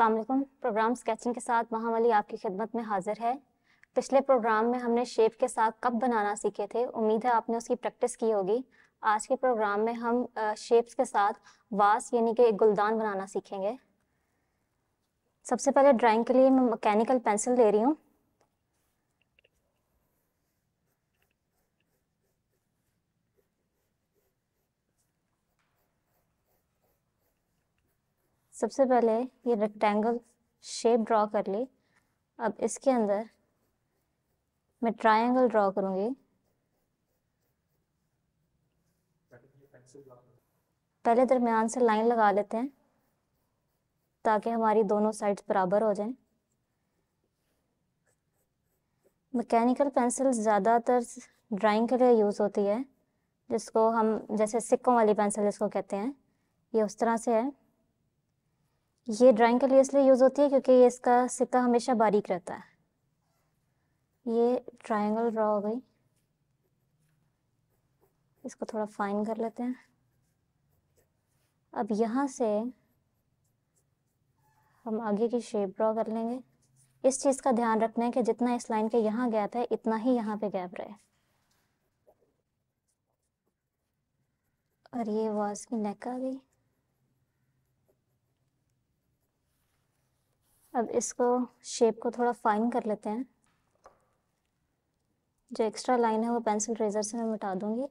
Aslam programme sketching के साथ महामली आपकी खिदमत में हाजिर है पिछले प्रोग्राम में हमने शेप के साथ कप बनाना सीखे थे उम्मीद है आपने उसकी प्रैक्टिस की होगी आज के प्रोग्राम में हम शेप्स के साथ वास यानी कि एक गुलदान बनाना सीखेंगे सबसे पहले ड्राइंग के लिए मैं मैकेनिकल पेंसिल ले रही हूँ सबसे पहले ये रेक्टेंगल शेप ड्रॉ कर ली अब इसके अंदर मैं ट्रायंगल ड्रॉ करूँगी पहले दरमियान तो से लाइन लगा लेते हैं ताकि हमारी दोनों साइड्स बराबर हो जाएं मैकेनिकल पेंसिल ज़्यादातर ड्राइंग के लिए यूज़ होती है जिसको हम जैसे सिक्कों वाली पेंसिल जिसको कहते हैं ये उस तरह से है ये ड्राइंग के लिए इसलिए यूज़ होती है क्योंकि ये इसका सिक्का हमेशा बारीक रहता है ये ट्रायंगल ड्रॉ हो गई इसको थोड़ा फाइन कर लेते हैं अब यहाँ से हम आगे की शेप ड्रॉ कर लेंगे इस चीज़ का ध्यान रखना है कि जितना इस लाइन के यहाँ गैप है इतना ही यहाँ पे गैप रहे और ये वॉज की नेक आ गई अब इसको शेप को थोड़ा फाइन कर लेते हैं जो एक्स्ट्रा लाइन है वो पेंसिल रेजर से मैं मिटा दूंगी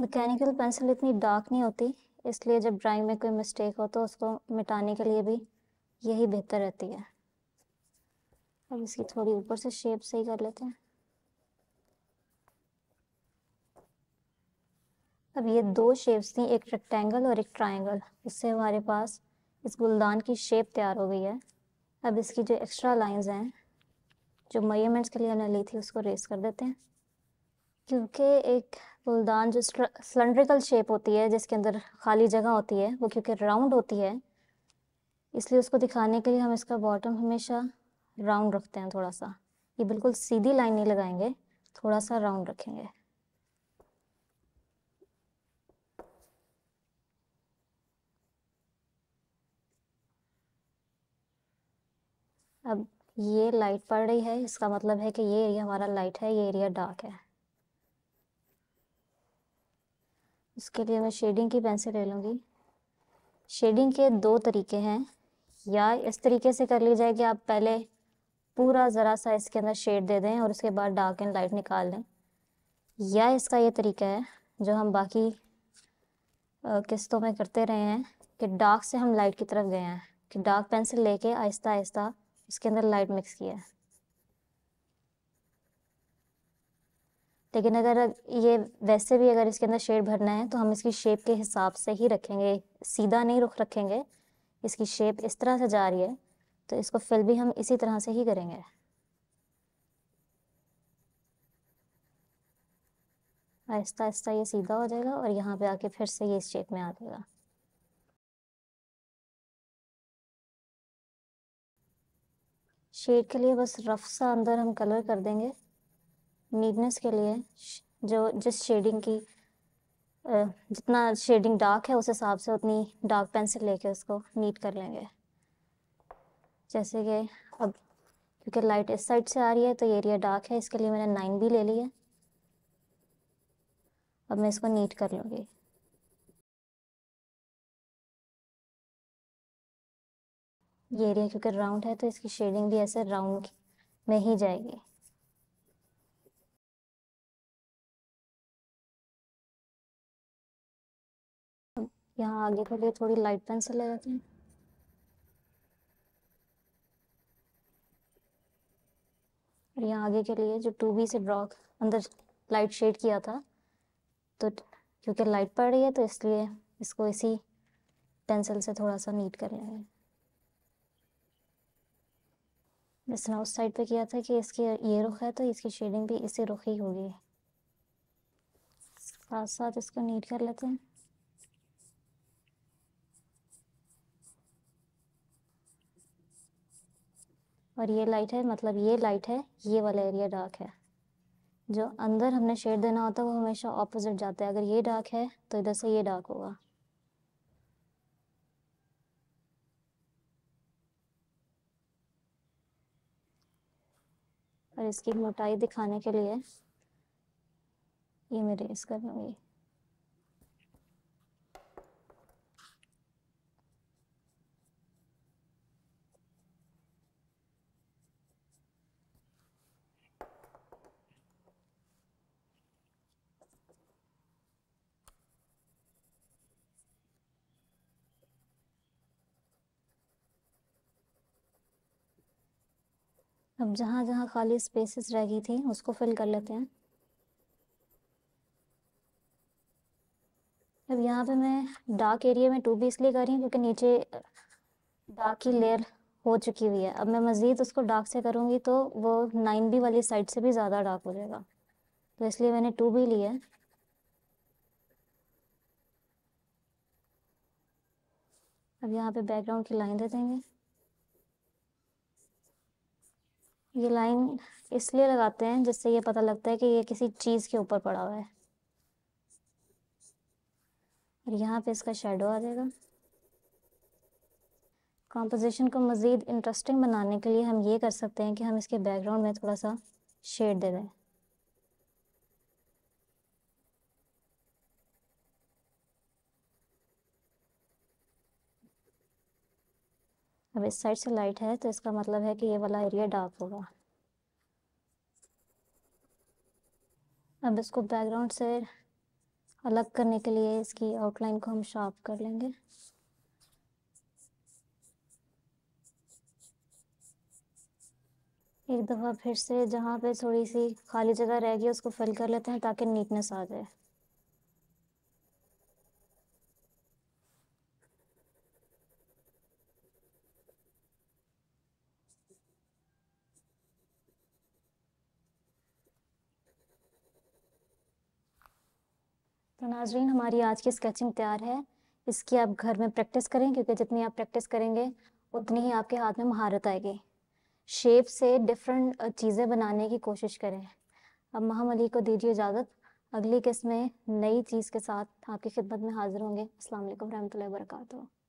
मैकेनिकल पेंसिल इतनी डार्क नहीं होती इसलिए जब ड्राइंग में कोई मिस्टेक हो तो उसको मिटाने के लिए भी यही बेहतर रहती है अब इसकी थोड़ी ऊपर से शेप सही कर लेते हैं अब ये दो शेप्स थी एक रेक्टेंगल और एक ट्राइंगल इससे हमारे पास इस गुलदान की शेप तैयार हो गई है अब इसकी जो एक्स्ट्रा लाइंस हैं जो मेजरमेंट्स के लिए हमने ली थी उसको रेस कर देते हैं क्योंकि एक गुलदान जो सिलेंड्रिकल शेप होती है जिसके अंदर खाली जगह होती है वो क्योंकि राउंड होती है इसलिए उसको दिखाने के लिए हम इसका बॉटम हमेशा राउंड रखते हैं थोड़ा सा ये बिल्कुल सीधी लाइन नहीं लगाएंगे थोड़ा सा राउंड रखेंगे ये लाइट पड़ रही है इसका मतलब है कि ये एरिया हमारा लाइट है ये एरिया डार्क है इसके लिए मैं शेडिंग की पेंसिल ले लूँगी शेडिंग के दो तरीके हैं या इस तरीके से कर ली जाए कि आप पहले पूरा ज़रा सा इसके अंदर शेड दे दें और उसके बाद डार्क एंड लाइट निकाल लें या इसका ये तरीका है जो हम बाकी किस्तों में करते रहे हैं कि डार्क से हम लाइट की तरफ गए हैं कि डार्क पेंसिल लेके आहिस्ता आहिस्ता इसके अंदर लाइट मिक्स किया है लेकिन अगर ये वैसे भी अगर इसके अंदर शेड भरना है तो हम इसकी शेप के हिसाब से ही रखेंगे सीधा नहीं रुख रखेंगे इसकी शेप इस तरह से जा रही है तो इसको फिल भी हम इसी तरह से ही करेंगे आहिस्ता आहिस्ता ये सीधा हो जाएगा और यहाँ पे आके फिर से ये इस शेप में आ जाएगा शेड के लिए बस रफ सा अंदर हम कलर कर देंगे नीटनेस के लिए जो जिस शेडिंग की जितना शेडिंग डार्क है उस हिसाब से उतनी डार्क पेंसिल लेके उसको नीट कर लेंगे जैसे कि अब क्योंकि लाइट इस साइड से आ रही है तो ये एरिया डार्क है इसके लिए मैंने नाइन भी ले ली है अब मैं इसको नीट कर लूँगी ये एरिया क्योंकि राउंड है तो इसकी शेडिंग भी ऐसे राउंड में ही जाएगी यहाँ आगे के लिए थोड़ी लाइट पेंसिल ले जाते हैं और यहाँ आगे के लिए जो टू बी से ड्रॉ अंदर लाइट शेड किया था तो क्योंकि लाइट पड़ रही है तो इसलिए इसको इसी पेंसिल से थोड़ा सा नीट कर लेंगे जिसने उस साइड पे किया था कि इसके ये रुख है तो इसकी शेडिंग भी इसी रुख ही होगी साथ साथ इसको नीट कर लेते हैं और ये लाइट है मतलब ये लाइट है ये वाला एरिया डार्क है जो अंदर हमने शेड देना होता है वो हमेशा ऑपोजिट जाता है अगर ये डार्क है तो इधर से ये डार्क होगा और इसकी मोटाई दिखाने के लिए ये मैं रेस कर लूँगी अब जहाँ जहाँ खाली स्पेसेस रह गई थी उसको फिल कर लेते हैं अब यहाँ पे मैं डार्क एरिया में टू बी इसलिए कर रही हूँ क्योंकि नीचे डार्क की लेयर हो चुकी हुई है अब मैं मज़ीद उसको डार्क से करूँगी तो वो नाइन बी वाली साइड से भी ज़्यादा डार्क हो जाएगा तो इसलिए मैंने टू बी लिया है अब यहाँ पे बैकग्राउंड की लाइन दे देंगे ये लाइन इसलिए लगाते हैं जिससे ये पता लगता है कि ये किसी चीज़ के ऊपर पड़ा हुआ है और यहाँ पे इसका शेडो आ जाएगा कॉम्पोजिशन को मज़ीद इंटरेस्टिंग बनाने के लिए हम ये कर सकते हैं कि हम इसके बैकग्राउंड में थोड़ा सा शेड दे दें अब इस साइड से लाइट है तो इसका मतलब है कि ये वाला एरिया डार्क होगा अब इसको बैकग्राउंड से अलग करने के लिए इसकी आउटलाइन को हम शार्प कर लेंगे एक दफ़ा फिर से जहाँ पे थोड़ी सी खाली जगह रह गई उसको फिल कर लेते हैं ताकि नीटनेस आ जाए तो नाजरीन हमारी आज की स्केचिंग तैयार है इसकी आप घर में प्रैक्टिस करें क्योंकि जितनी आप प्रैक्टिस करेंगे उतनी ही आपके हाथ में महारत आएगी शेप से डिफरेंट चीज़ें बनाने की कोशिश करें अब महम अली को दीजिए इजाज़त अगली किस्त में नई चीज़ के साथ आपकी खिदमत में हाजिर होंगे असल वरहमल वर्का